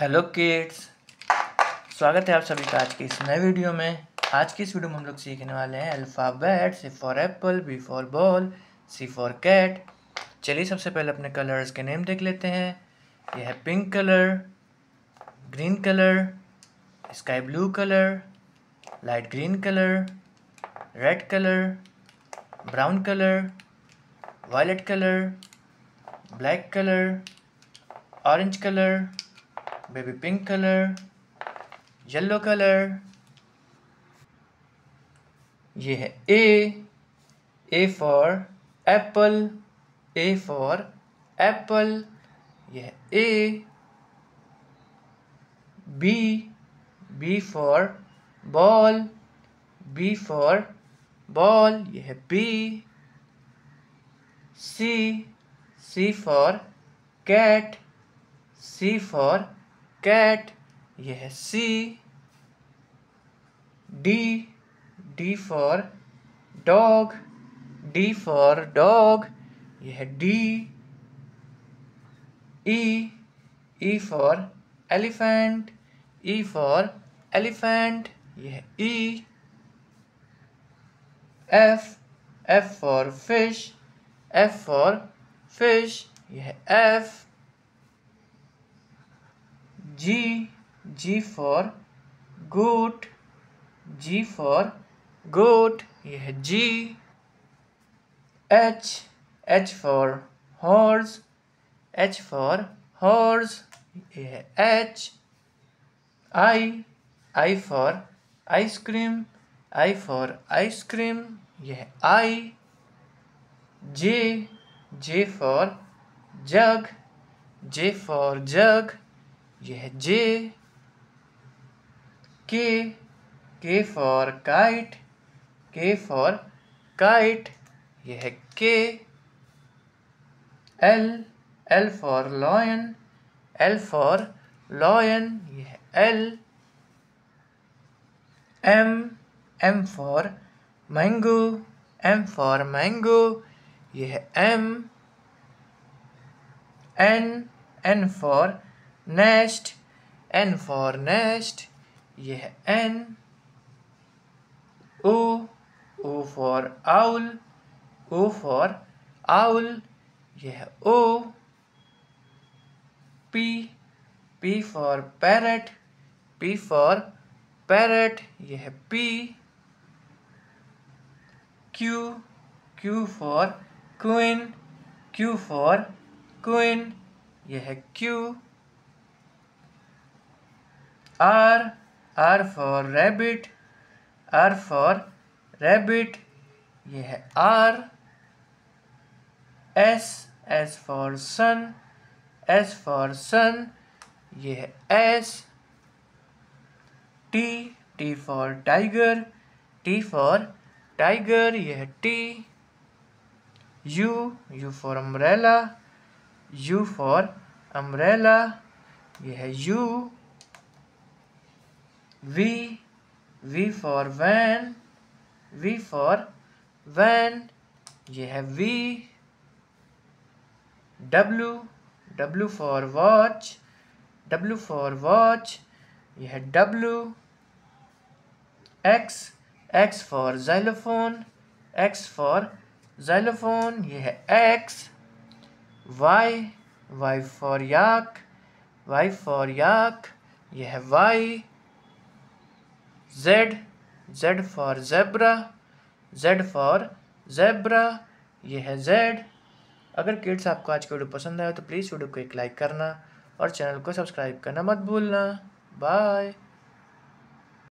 Hello kids स्वागत है आप सभी का आज के इस नए वीडियो में आज की इस वीडियो में हम लोग सीखने वाले हैं alphabet C for apple B for ball C for cat चलिए सबसे पहले अपने कलर्स के नेम देख लेते हैं यह है pink colour green colour sky blue colour light green colour red colour brown colour violet colour black colour orange colour baby pink colour yellow colour ये है A A for apple A for apple ये है A B B for ball B for ball ये है B C C for cat C for cat ये है C D D for dog D for dog ये है D E E for elephant E for elephant ये है E F F for fish F for fish ये है F G ji for गुट जी for goat यह G H H for horse H for horse यह H I I for ice cream I for ice cream यह I J J for jug J for jug ये है J K K for kite K for kite ये है K L L for lion L for lion ये है L M M for mango M for mango ये है M N N for nest N for nest ये है N O O for owl O for owl ये है O P P for parrot P for parrot ये है P Q Q for queen Q for queen यह है Q R. R for rabbit. R for rabbit. ये है R. S. S for sun. S for sun. ये है S. T. T for tiger. T for tiger. ये है T. U. U for umbrella. U for umbrella. ये है U. V, V for van V for van ये है V, W, W for watch, W for watch, ये है W, X, X for xylophone, X for xylophone, ये है X, Y, Y for yak, Y for yak, ये है Y, Z Z for zebra, Z for zebra. ये है Z अगर kids आपको आज का वीडियो पसंद आया तो प्लीज़ वीडियो को एक लाइक करना और चैनल को सब्सक्राइब करना मत भूलना बाय